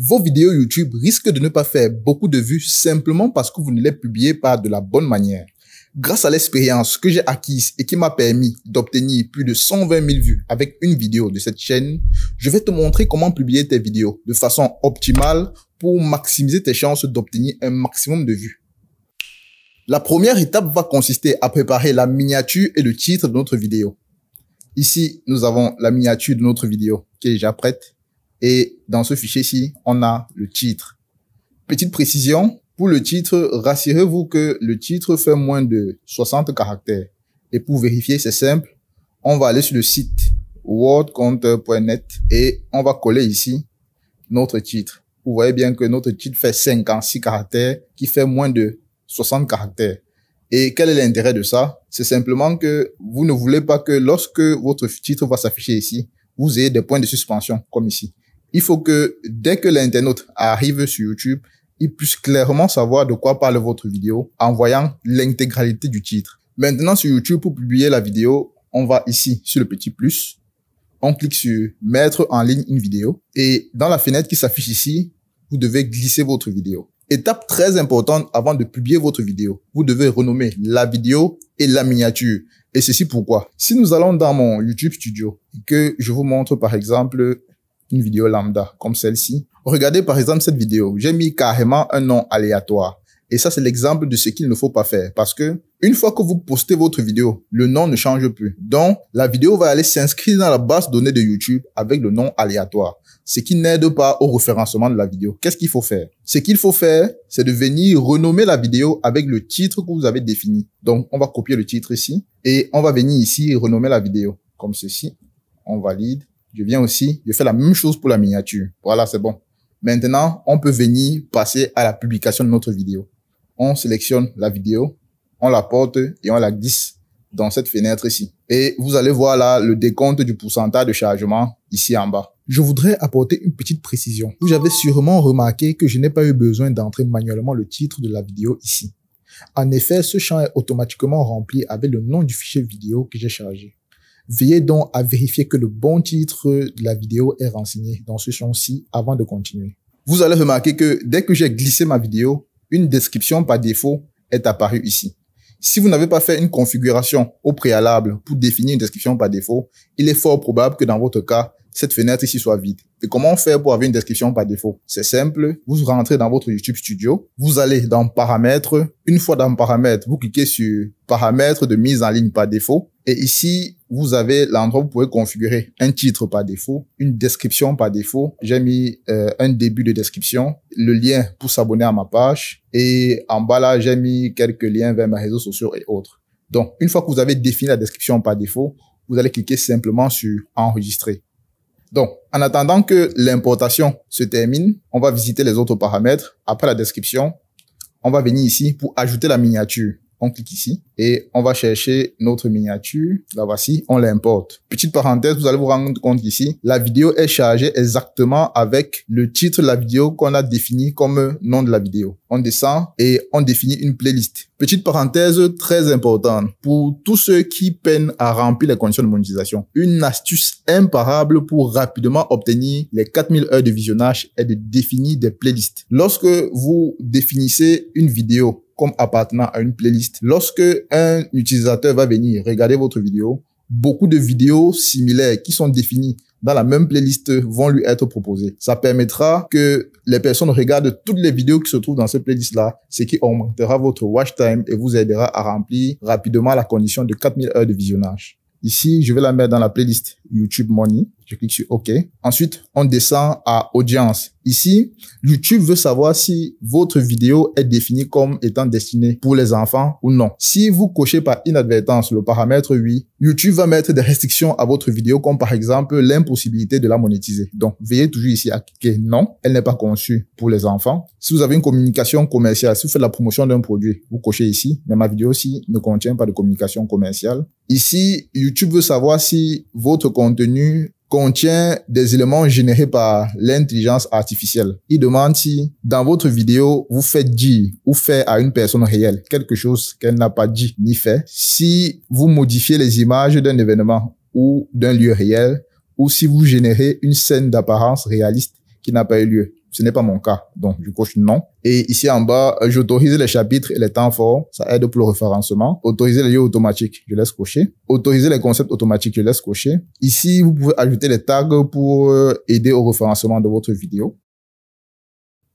Vos vidéos YouTube risquent de ne pas faire beaucoup de vues simplement parce que vous ne les publiez pas de la bonne manière. Grâce à l'expérience que j'ai acquise et qui m'a permis d'obtenir plus de 120 000 vues avec une vidéo de cette chaîne, je vais te montrer comment publier tes vidéos de façon optimale pour maximiser tes chances d'obtenir un maximum de vues. La première étape va consister à préparer la miniature et le titre de notre vidéo. Ici, nous avons la miniature de notre vidéo qui est déjà prête. Et dans ce fichier-ci, on a le titre. Petite précision, pour le titre, rassurez-vous que le titre fait moins de 60 caractères. Et pour vérifier, c'est simple. On va aller sur le site wordcounter.net et on va coller ici notre titre. Vous voyez bien que notre titre fait 56 caractères qui fait moins de 60 caractères. Et quel est l'intérêt de ça C'est simplement que vous ne voulez pas que lorsque votre titre va s'afficher ici, vous ayez des points de suspension comme ici il faut que dès que l'internaute arrive sur YouTube, il puisse clairement savoir de quoi parle votre vidéo en voyant l'intégralité du titre. Maintenant, sur YouTube, pour publier la vidéo, on va ici sur le petit plus. On clique sur mettre en ligne une vidéo et dans la fenêtre qui s'affiche ici, vous devez glisser votre vidéo. Étape très importante avant de publier votre vidéo. Vous devez renommer la vidéo et la miniature. Et ceci pourquoi? Si nous allons dans mon YouTube studio et que je vous montre par exemple une vidéo lambda comme celle-ci. Regardez par exemple cette vidéo. J'ai mis carrément un nom aléatoire. Et ça, c'est l'exemple de ce qu'il ne faut pas faire parce que une fois que vous postez votre vidéo, le nom ne change plus. Donc, la vidéo va aller s'inscrire dans la base donnée de YouTube avec le nom aléatoire, ce qui n'aide pas au référencement de la vidéo. Qu'est-ce qu'il faut faire Ce qu'il faut faire, c'est de venir renommer la vidéo avec le titre que vous avez défini. Donc, on va copier le titre ici et on va venir ici renommer la vidéo comme ceci. On valide je viens aussi, je fais la même chose pour la miniature. Voilà, c'est bon. Maintenant, on peut venir passer à la publication de notre vidéo. On sélectionne la vidéo, on la porte et on la glisse dans cette fenêtre ici. Et vous allez voir là le décompte du pourcentage de chargement ici en bas. Je voudrais apporter une petite précision. Vous avez sûrement remarqué que je n'ai pas eu besoin d'entrer manuellement le titre de la vidéo ici. En effet, ce champ est automatiquement rempli avec le nom du fichier vidéo que j'ai chargé. Veillez donc à vérifier que le bon titre de la vidéo est renseigné dans ce champ-ci avant de continuer. Vous allez remarquer que dès que j'ai glissé ma vidéo, une description par défaut est apparue ici. Si vous n'avez pas fait une configuration au préalable pour définir une description par défaut, il est fort probable que dans votre cas, cette fenêtre ici soit vide. Et comment faire pour avoir une description par défaut C'est simple, vous rentrez dans votre YouTube Studio, vous allez dans Paramètres, une fois dans Paramètres, vous cliquez sur Paramètres de mise en ligne par défaut, et ici, vous avez l'endroit où vous pouvez configurer un titre par défaut, une description par défaut. J'ai mis euh, un début de description, le lien pour s'abonner à ma page, et en bas là, j'ai mis quelques liens vers mes réseaux sociaux et autres. Donc, une fois que vous avez défini la description par défaut, vous allez cliquer simplement sur enregistrer. Donc, en attendant que l'importation se termine, on va visiter les autres paramètres. Après la description, on va venir ici pour ajouter la miniature on clique ici et on va chercher notre miniature. La voici, on l'importe. Petite parenthèse, vous allez vous rendre compte qu'ici, la vidéo est chargée exactement avec le titre de la vidéo qu'on a défini comme nom de la vidéo. On descend et on définit une playlist. Petite parenthèse très importante pour tous ceux qui peinent à remplir les conditions de monétisation. Une astuce imparable pour rapidement obtenir les 4000 heures de visionnage est de définir des playlists. Lorsque vous définissez une vidéo comme appartenant à une playlist. Lorsque un utilisateur va venir regarder votre vidéo, beaucoup de vidéos similaires qui sont définies dans la même playlist vont lui être proposées. Ça permettra que les personnes regardent toutes les vidéos qui se trouvent dans cette playlist-là, ce qui augmentera votre watch time et vous aidera à remplir rapidement la condition de 4000 heures de visionnage. Ici, je vais la mettre dans la playlist YouTube Money. Je clique sur OK. Ensuite, on descend à audience. Ici, YouTube veut savoir si votre vidéo est définie comme étant destinée pour les enfants ou non. Si vous cochez par inadvertance le paramètre oui, YouTube va mettre des restrictions à votre vidéo comme par exemple l'impossibilité de la monétiser. Donc, veillez toujours ici à cliquer non, elle n'est pas conçue pour les enfants. Si vous avez une communication commerciale, si vous faites la promotion d'un produit, vous cochez ici, mais ma vidéo aussi ne contient pas de communication commerciale. Ici, YouTube veut savoir si votre contenu contient des éléments générés par l'intelligence artificielle. Il demande si dans votre vidéo, vous faites dire ou faire à une personne réelle quelque chose qu'elle n'a pas dit ni fait, si vous modifiez les images d'un événement ou d'un lieu réel, ou si vous générez une scène d'apparence réaliste qui n'a pas eu lieu. Ce n'est pas mon cas. Donc, je coche non. Et ici en bas, euh, j'autorise les chapitres et les temps forts. Ça aide pour le référencement. Autoriser les lieux automatiques, je laisse cocher. Autoriser les concepts automatiques, je laisse cocher. Ici, vous pouvez ajouter les tags pour euh, aider au référencement de votre vidéo.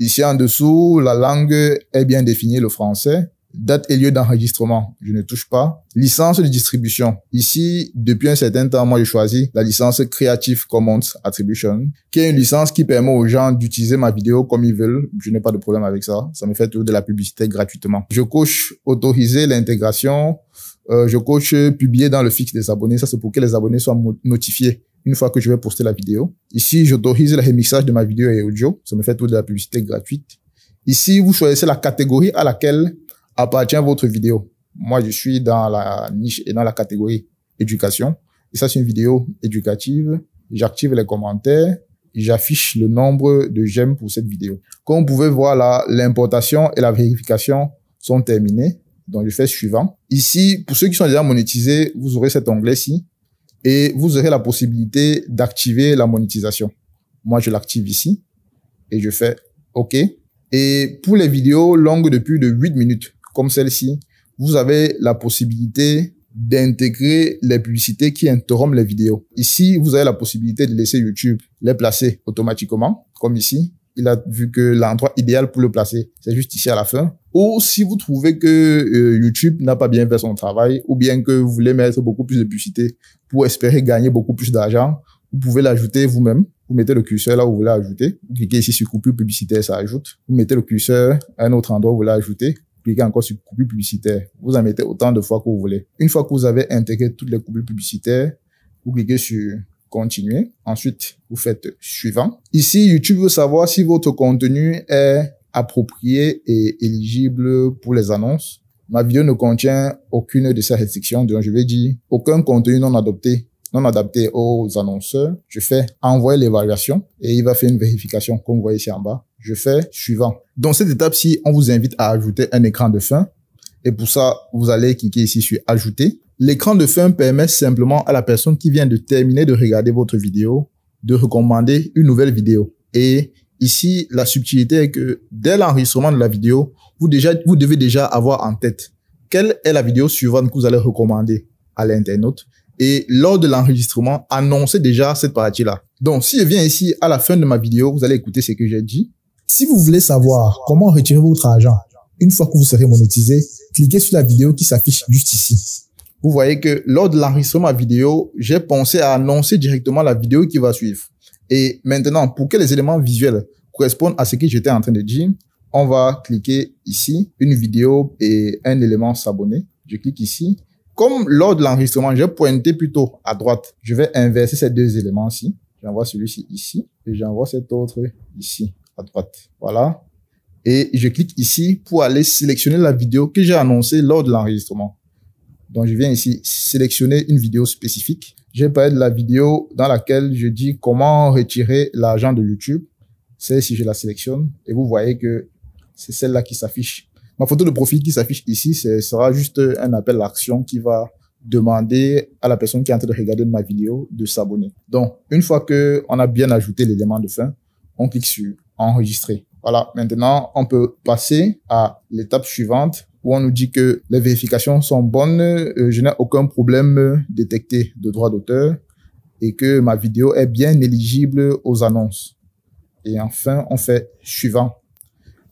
Ici en dessous, la langue est bien définie, le français. Date et lieu d'enregistrement, je ne touche pas. Licence de distribution. Ici, depuis un certain temps, moi, j'ai choisi la licence Creative Commons Attribution, qui est une licence qui permet aux gens d'utiliser ma vidéo comme ils veulent. Je n'ai pas de problème avec ça. Ça me fait toujours de la publicité gratuitement. Je coche autoriser l'intégration. Euh, je coche publier dans le fixe des abonnés. Ça, c'est pour que les abonnés soient notifiés une fois que je vais poster la vidéo. Ici, j'autorise le remixage de ma vidéo et audio. Ça me fait toujours de la publicité gratuite. Ici, vous choisissez la catégorie à laquelle appartient à votre vidéo. Moi, je suis dans la niche et dans la catégorie éducation. Et ça, c'est une vidéo éducative. J'active les commentaires. J'affiche le nombre de j'aime pour cette vidéo. Comme vous pouvez voir là, l'importation et la vérification sont terminées. Donc, je fais suivant. Ici, pour ceux qui sont déjà monétisés, vous aurez cet onglet-ci et vous aurez la possibilité d'activer la monétisation. Moi, je l'active ici et je fais OK. Et pour les vidéos longues de plus de 8 minutes, comme celle-ci, vous avez la possibilité d'intégrer les publicités qui interrompent les vidéos. Ici, vous avez la possibilité de laisser YouTube les placer automatiquement, comme ici. Il a vu que l'endroit idéal pour le placer, c'est juste ici à la fin. Ou si vous trouvez que euh, YouTube n'a pas bien fait son travail, ou bien que vous voulez mettre beaucoup plus de publicités pour espérer gagner beaucoup plus d'argent, vous pouvez l'ajouter vous-même. Vous mettez le curseur là où vous voulez ajouter. Vous cliquez ici sur coupure publicité", ça ajoute. Vous mettez le curseur à un autre endroit où vous voulez ajouter encore sur coupure publicitaire. Vous en mettez autant de fois que vous voulez. Une fois que vous avez intégré toutes les coupures publicitaires, vous cliquez sur continuer. Ensuite, vous faites suivant. Ici, YouTube veut savoir si votre contenu est approprié et éligible pour les annonces. Ma vidéo ne contient aucune de ces restrictions, donc je vais dire aucun contenu non adopté non adapté aux annonceurs. Je fais envoyer l'évaluation et il va faire une vérification comme vous voyez ici en bas je fais suivant. Dans cette étape-ci, on vous invite à ajouter un écran de fin. Et pour ça, vous allez cliquer ici sur Ajouter. L'écran de fin permet simplement à la personne qui vient de terminer de regarder votre vidéo de recommander une nouvelle vidéo. Et ici, la subtilité est que dès l'enregistrement de la vidéo, vous, déjà, vous devez déjà avoir en tête quelle est la vidéo suivante que vous allez recommander à l'internaute. Et lors de l'enregistrement, annoncez déjà cette partie-là. Donc, si je viens ici à la fin de ma vidéo, vous allez écouter ce que j'ai dit. Si vous voulez savoir comment retirer votre argent une fois que vous serez monétisé, cliquez sur la vidéo qui s'affiche juste ici. Vous voyez que lors de l'enregistrement vidéo, j'ai pensé à annoncer directement la vidéo qui va suivre. Et maintenant, pour que les éléments visuels correspondent à ce que j'étais en train de dire, on va cliquer ici, une vidéo et un élément s'abonner. Je clique ici. Comme lors de l'enregistrement, j'ai pointé plutôt à droite. Je vais inverser ces deux éléments-ci. J'envoie celui-ci ici et j'envoie cet autre ici droite. Voilà. Et je clique ici pour aller sélectionner la vidéo que j'ai annoncée lors de l'enregistrement. Donc, je viens ici sélectionner une vidéo spécifique. J'ai parlé de la vidéo dans laquelle je dis comment retirer l'argent de YouTube. C'est si je la sélectionne. Et vous voyez que c'est celle-là qui s'affiche. Ma photo de profil qui s'affiche ici, ce sera juste un appel à l'action qui va demander à la personne qui est en train de regarder ma vidéo de s'abonner. Donc, une fois que on a bien ajouté l'élément de fin, on clique sur enregistré. Voilà, maintenant, on peut passer à l'étape suivante où on nous dit que les vérifications sont bonnes, euh, je n'ai aucun problème détecté de droit d'auteur et que ma vidéo est bien éligible aux annonces. Et enfin, on fait suivant.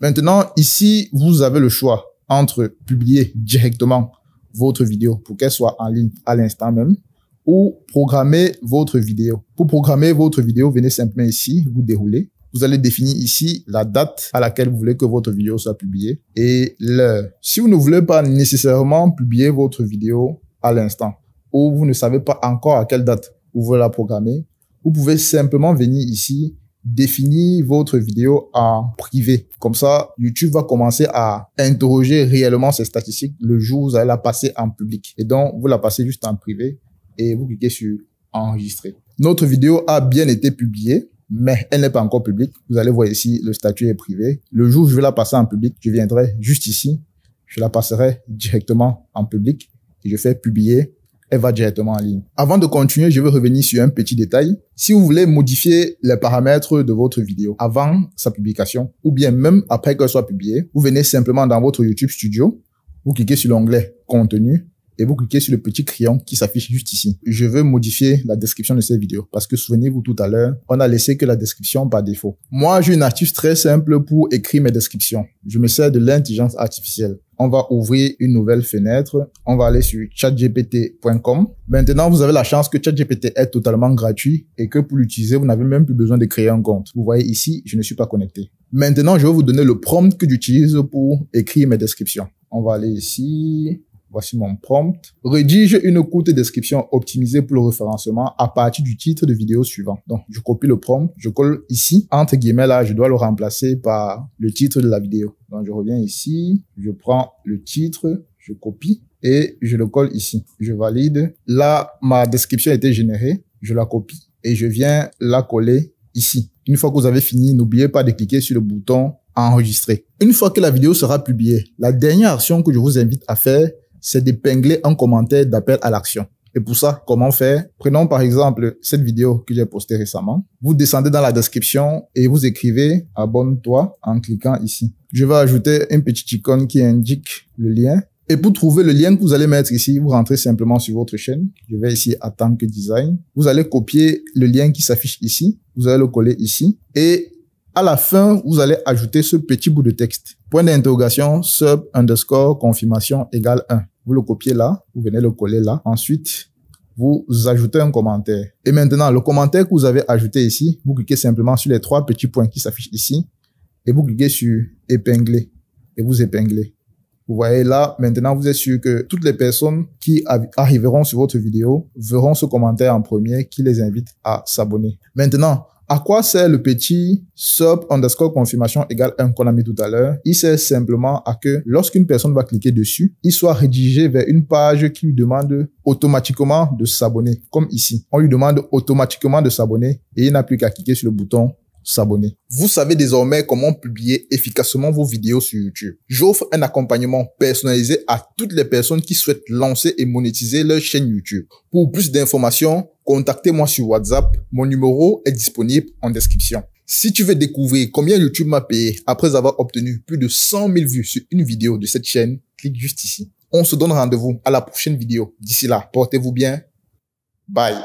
Maintenant, ici, vous avez le choix entre publier directement votre vidéo pour qu'elle soit en ligne à l'instant même ou programmer votre vidéo. Pour programmer votre vidéo, venez simplement ici, vous déroulez vous allez définir ici la date à laquelle vous voulez que votre vidéo soit publiée et l'heure. Si vous ne voulez pas nécessairement publier votre vidéo à l'instant ou vous ne savez pas encore à quelle date vous voulez la programmer, vous pouvez simplement venir ici définir votre vidéo en privé. Comme ça, YouTube va commencer à interroger réellement ses statistiques le jour où vous allez la passer en public. Et donc, vous la passez juste en privé et vous cliquez sur enregistrer. Notre vidéo a bien été publiée mais elle n'est pas encore publique. Vous allez voir ici, le statut est privé. Le jour où je vais la passer en public, je viendrai juste ici, je la passerai directement en public et je fais publier. Elle va directement en ligne. Avant de continuer, je veux revenir sur un petit détail. Si vous voulez modifier les paramètres de votre vidéo avant sa publication ou bien même après qu'elle soit publiée, vous venez simplement dans votre YouTube Studio, vous cliquez sur l'onglet contenu et vous cliquez sur le petit crayon qui s'affiche juste ici. Je veux modifier la description de cette vidéo parce que souvenez-vous tout à l'heure, on a laissé que la description par défaut. Moi, j'ai une astuce très simple pour écrire mes descriptions. Je me sers de l'intelligence artificielle. On va ouvrir une nouvelle fenêtre. On va aller sur chatgpt.com. Maintenant, vous avez la chance que ChatGPT est totalement gratuit et que pour l'utiliser, vous n'avez même plus besoin de créer un compte. Vous voyez ici, je ne suis pas connecté. Maintenant, je vais vous donner le prompt que j'utilise pour écrire mes descriptions. On va aller ici. Voici mon prompt. Rédige une courte description optimisée pour le référencement à partir du titre de vidéo suivant. Donc, je copie le prompt, je colle ici. Entre guillemets, là, je dois le remplacer par le titre de la vidéo. Donc, je reviens ici, je prends le titre, je copie et je le colle ici. Je valide. Là, ma description a été générée. Je la copie et je viens la coller ici. Une fois que vous avez fini, n'oubliez pas de cliquer sur le bouton enregistrer. Une fois que la vidéo sera publiée, la dernière action que je vous invite à faire, c'est d'épingler un commentaire d'appel à l'action. Et pour ça, comment faire Prenons par exemple cette vidéo que j'ai postée récemment. Vous descendez dans la description et vous écrivez abonne-toi en cliquant ici. Je vais ajouter un petit icône qui indique le lien. Et pour trouver le lien que vous allez mettre ici, vous rentrez simplement sur votre chaîne. Je vais ici à Tank Design. Vous allez copier le lien qui s'affiche ici. Vous allez le coller ici. Et à la fin, vous allez ajouter ce petit bout de texte. Point d'interrogation, sub underscore confirmation égale 1. Vous le copiez là, vous venez le coller là. Ensuite, vous ajoutez un commentaire. Et maintenant, le commentaire que vous avez ajouté ici, vous cliquez simplement sur les trois petits points qui s'affichent ici et vous cliquez sur épingler et vous épinglez. Vous voyez là, maintenant, vous êtes sûr que toutes les personnes qui arriveront sur votre vidéo verront ce commentaire en premier qui les invite à s'abonner. Maintenant, à quoi sert le petit sub underscore confirmation égale 1 qu'on a mis tout à l'heure Il sert simplement à que lorsqu'une personne va cliquer dessus, il soit rédigé vers une page qui lui demande automatiquement de s'abonner, comme ici. On lui demande automatiquement de s'abonner et il n'a plus qu'à cliquer sur le bouton s'abonner. Vous savez désormais comment publier efficacement vos vidéos sur YouTube. J'offre un accompagnement personnalisé à toutes les personnes qui souhaitent lancer et monétiser leur chaîne YouTube. Pour plus d'informations, contactez-moi sur WhatsApp. Mon numéro est disponible en description. Si tu veux découvrir combien YouTube m'a payé après avoir obtenu plus de 100 000 vues sur une vidéo de cette chaîne, clique juste ici. On se donne rendez-vous à la prochaine vidéo. D'ici là, portez-vous bien. Bye.